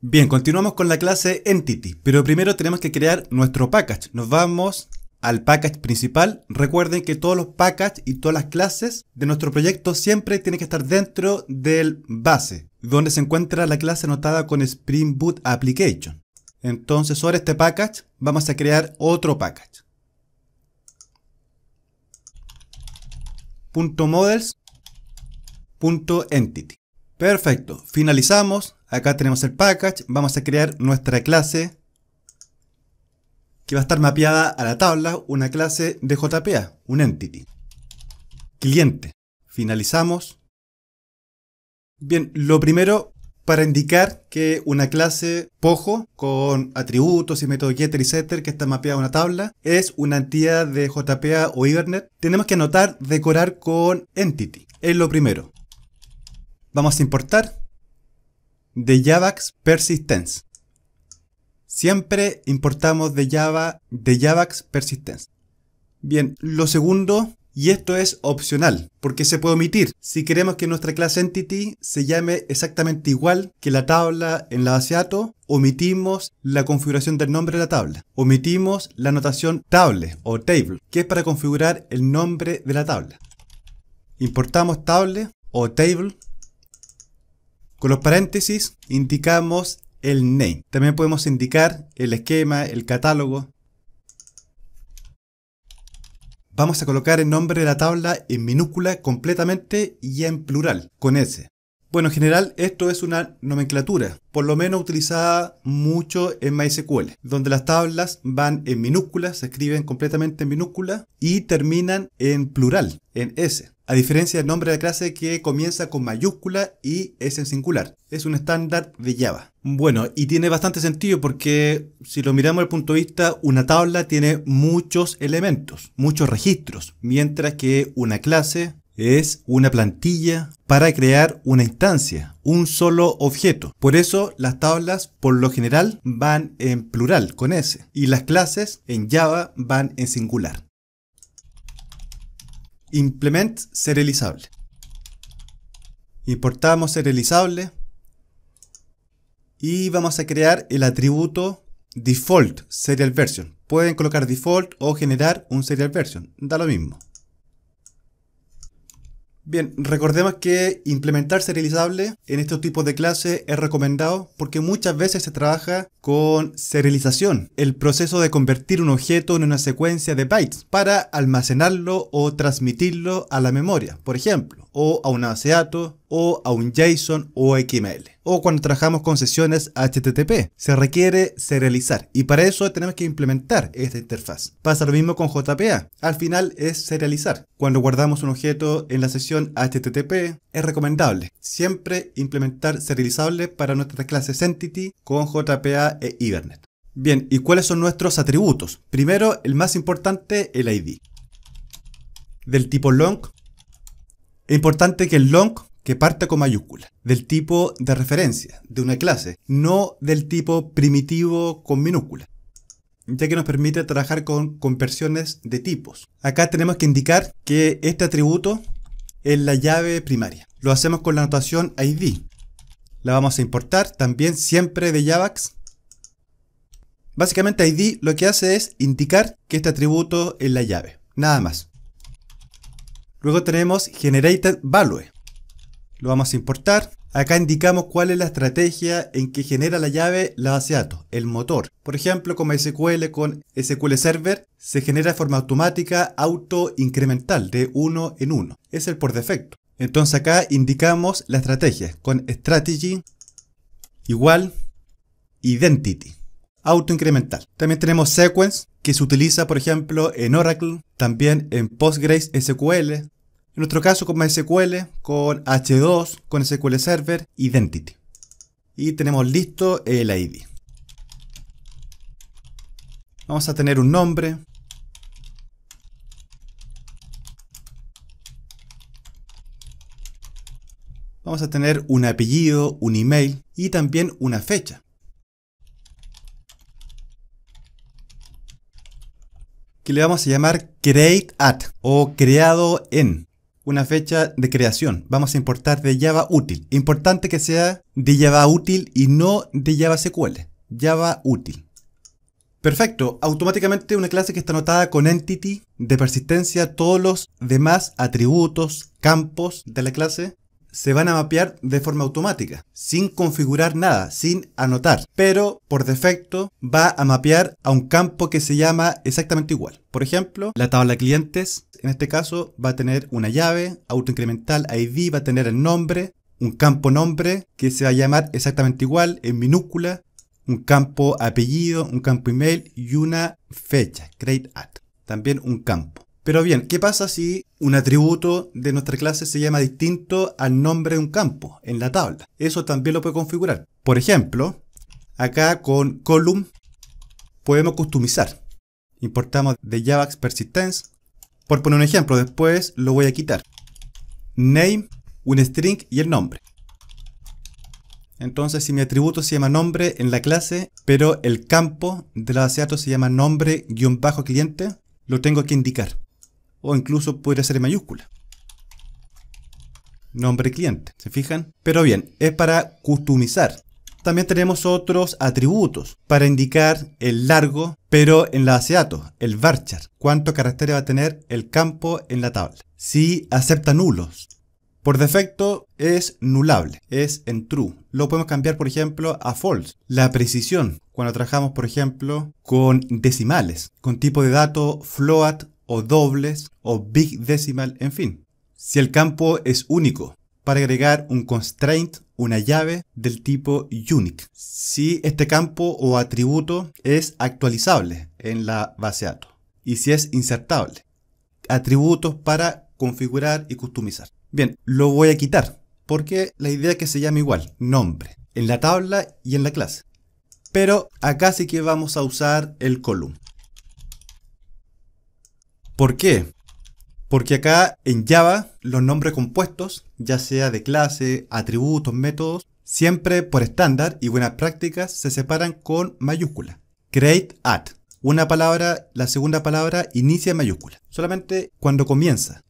Bien, continuamos con la clase Entity, pero primero tenemos que crear nuestro package. Nos vamos al package principal. Recuerden que todos los packages y todas las clases de nuestro proyecto siempre tienen que estar dentro del base, donde se encuentra la clase anotada con Spring Boot Application. Entonces, sobre este package, vamos a crear otro package. .models.entity. Perfecto, finalizamos, Acá tenemos el package, vamos a crear nuestra clase que va a estar mapeada a la tabla, una clase de JPA, un entity. Cliente. Finalizamos. Bien, lo primero para indicar que una clase POJO con atributos y método getter y setter que está mapeada a una tabla es una entidad de JPA o Hibernate, tenemos que anotar decorar con entity. Es lo primero. Vamos a importar de Javax Persistence. Siempre importamos de Java de Javax Persistence. Bien, lo segundo, y esto es opcional, porque se puede omitir si queremos que nuestra clase Entity se llame exactamente igual que la tabla en la base datos, omitimos la configuración del nombre de la tabla. Omitimos la anotación table o table, que es para configurar el nombre de la tabla. Importamos table o table con los paréntesis indicamos el name. También podemos indicar el esquema, el catálogo. Vamos a colocar el nombre de la tabla en minúscula completamente y en plural, con S. Bueno, en general esto es una nomenclatura, por lo menos utilizada mucho en MySQL, donde las tablas van en minúsculas, se escriben completamente en minúscula y terminan en plural, en S a diferencia del nombre de clase que comienza con mayúscula y es en singular. Es un estándar de Java. Bueno, y tiene bastante sentido porque si lo miramos desde el punto de vista, una tabla tiene muchos elementos, muchos registros, mientras que una clase es una plantilla para crear una instancia, un solo objeto. Por eso las tablas por lo general van en plural con S y las clases en Java van en singular implement serializable. Importamos serializable y vamos a crear el atributo default serial version. Pueden colocar default o generar un serial version, da lo mismo. Bien, recordemos que implementar serializable en estos tipos de clases es recomendado porque muchas veces se trabaja con serialización, el proceso de convertir un objeto en una secuencia de bytes para almacenarlo o transmitirlo a la memoria, por ejemplo, o a un base o a un JSON o XML. O cuando trabajamos con sesiones HTTP, se requiere serializar y para eso tenemos que implementar esta interfaz. Pasa lo mismo con JPA, al final es serializar. Cuando guardamos un objeto en la sesión HTTP, es recomendable siempre implementar serializable para nuestras clases Entity con JPA e Ibernet. Bien, ¿y cuáles son nuestros atributos? Primero, el más importante, el ID. Del tipo long. Es importante que el long que parta con mayúscula, del tipo de referencia, de una clase, no del tipo primitivo con minúscula, ya que nos permite trabajar con conversiones de tipos. Acá tenemos que indicar que este atributo es la llave primaria. Lo hacemos con la notación ID. La vamos a importar también siempre de Javax. Básicamente ID lo que hace es indicar que este atributo es la llave, nada más. Luego tenemos generated value, lo vamos a importar. Acá indicamos cuál es la estrategia en que genera la llave la base de datos, el motor. Por ejemplo, como SQL con SQL Server, se genera de forma automática auto-incremental de uno en uno. Es el por defecto. Entonces acá indicamos la estrategia con strategy igual identity, auto auto-incremental. También tenemos sequence que se utiliza, por ejemplo, en Oracle, también en PostgreSQL, en nuestro caso con MySQL, con H2, con SQL Server, Identity. Y tenemos listo el ID. Vamos a tener un nombre. Vamos a tener un apellido, un email y también una fecha. Que le vamos a llamar CreateAt o creado en una fecha de creación. Vamos a importar de Java útil. Importante que sea de Java útil y no de Java SQL. Java útil. Perfecto, automáticamente una clase que está anotada con entity de persistencia todos los demás atributos, campos de la clase se van a mapear de forma automática, sin configurar nada, sin anotar. Pero por defecto va a mapear a un campo que se llama exactamente igual. Por ejemplo, la tabla clientes, en este caso, va a tener una llave, autoincremental ID, va a tener el nombre, un campo nombre que se va a llamar exactamente igual, en minúscula, un campo apellido, un campo email y una fecha, create at. También un campo. Pero bien, ¿qué pasa si un atributo de nuestra clase se llama distinto al nombre de un campo en la tabla? Eso también lo puedo configurar. Por ejemplo, acá con column podemos customizar. Importamos de Javax Persistence. Por poner un ejemplo, después lo voy a quitar. Name, un string y el nombre. Entonces, si mi atributo se llama nombre en la clase, pero el campo de la base de datos se llama nombre-cliente, lo tengo que indicar o incluso podría ser en mayúscula. Nombre cliente, ¿se fijan? Pero bien, es para customizar. También tenemos otros atributos para indicar el largo, pero en la datos. el varchar, cuántos caracteres va a tener el campo en la tabla. Si acepta nulos, por defecto es nulable, es en true. Lo podemos cambiar, por ejemplo, a false. La precisión, cuando trabajamos, por ejemplo, con decimales, con tipo de dato float o dobles o big decimal, en fin. Si el campo es único, para agregar un constraint, una llave del tipo unique. Si este campo o atributo es actualizable en la base de datos y si es insertable. Atributos para configurar y customizar. Bien, lo voy a quitar porque la idea es que se llame igual, nombre, en la tabla y en la clase. Pero acá sí que vamos a usar el column. ¿Por qué? Porque acá en Java los nombres compuestos, ya sea de clase, atributos, métodos, siempre por estándar y buenas prácticas se separan con mayúscula. Create at. Una palabra, la segunda palabra inicia en mayúscula. Solamente cuando comienza.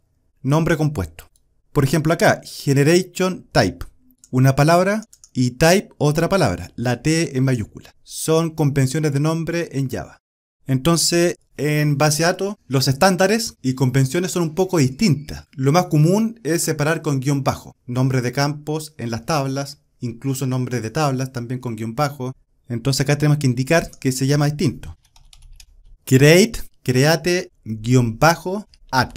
Nombre compuesto. Por ejemplo acá, generation type. Una palabra y type otra palabra, la T en mayúscula. Son convenciones de nombre en Java. Entonces, en base los estándares y convenciones son un poco distintas. Lo más común es separar con guión bajo, Nombre de campos en las tablas, incluso nombre de tablas también con guión bajo. Entonces acá tenemos que indicar que se llama distinto. Create, create, guión bajo, add.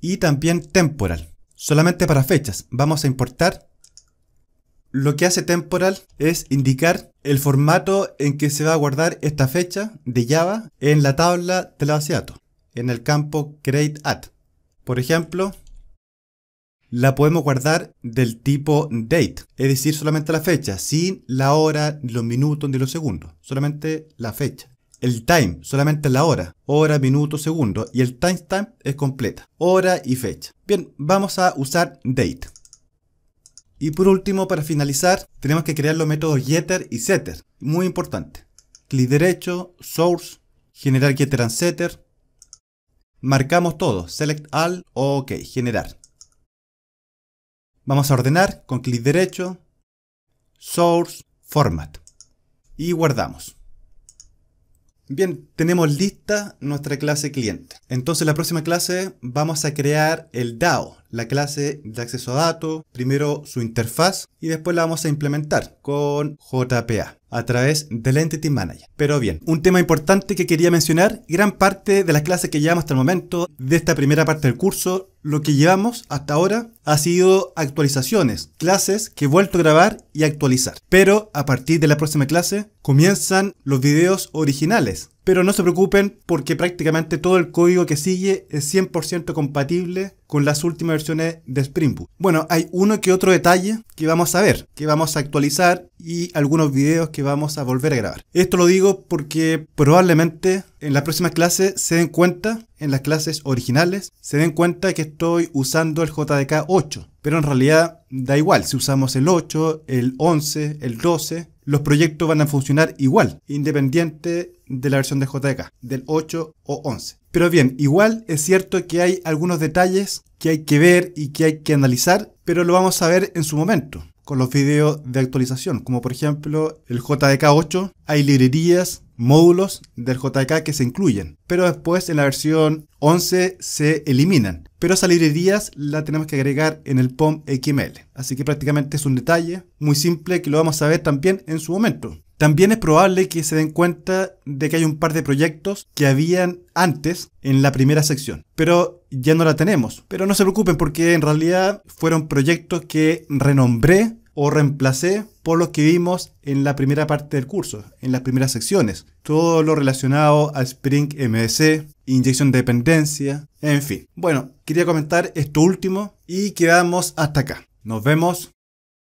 Y también temporal, solamente para fechas. Vamos a importar lo que hace temporal es indicar el formato en que se va a guardar esta fecha de Java en la tabla de la base de datos, en el campo createAt. Por ejemplo, la podemos guardar del tipo date, es decir, solamente la fecha, sin la hora, ni los minutos, ni los segundos, solamente la fecha. El time, solamente la hora, hora, minuto, segundo, y el timestamp es completa, hora y fecha. Bien, vamos a usar date. Y por último, para finalizar, tenemos que crear los métodos getter y setter. Muy importante. Clic derecho, source, generar getter and setter. Marcamos todo, select all, ok, generar. Vamos a ordenar con clic derecho, source, format. Y guardamos. Bien, tenemos lista nuestra clase cliente. Entonces, la próxima clase vamos a crear el DAO, la clase de acceso a datos, primero su interfaz y después la vamos a implementar con JPA a través del Entity Manager. Pero bien, un tema importante que quería mencionar, gran parte de las clases que llevamos hasta el momento de esta primera parte del curso lo que llevamos hasta ahora ha sido actualizaciones, clases que he vuelto a grabar y actualizar. Pero a partir de la próxima clase comienzan los videos originales, pero no se preocupen porque prácticamente todo el código que sigue es 100% compatible con las últimas versiones de Spring Boot. Bueno, hay uno que otro detalle que vamos a ver, que vamos a actualizar y algunos videos que vamos a volver a grabar. Esto lo digo porque probablemente en las próximas clases se den cuenta, en las clases originales, se den cuenta que estoy usando el JDK 8. Pero en realidad da igual si usamos el 8, el 11, el 12 los proyectos van a funcionar igual, independiente de la versión de JDK, del 8 o 11. Pero bien, igual es cierto que hay algunos detalles que hay que ver y que hay que analizar, pero lo vamos a ver en su momento con los videos de actualización, como por ejemplo el JDK 8, hay librerías, módulos del JDK que se incluyen, pero después en la versión 11 se eliminan. Pero esas librerías las tenemos que agregar en el POM XML, así que prácticamente es un detalle muy simple que lo vamos a ver también en su momento. También es probable que se den cuenta de que hay un par de proyectos que habían antes en la primera sección, pero ya no la tenemos. Pero no se preocupen porque en realidad fueron proyectos que renombré o reemplacé por los que vimos en la primera parte del curso, en las primeras secciones. Todo lo relacionado a Spring MVC, inyección de dependencia, en fin. Bueno, quería comentar esto último y quedamos hasta acá. Nos vemos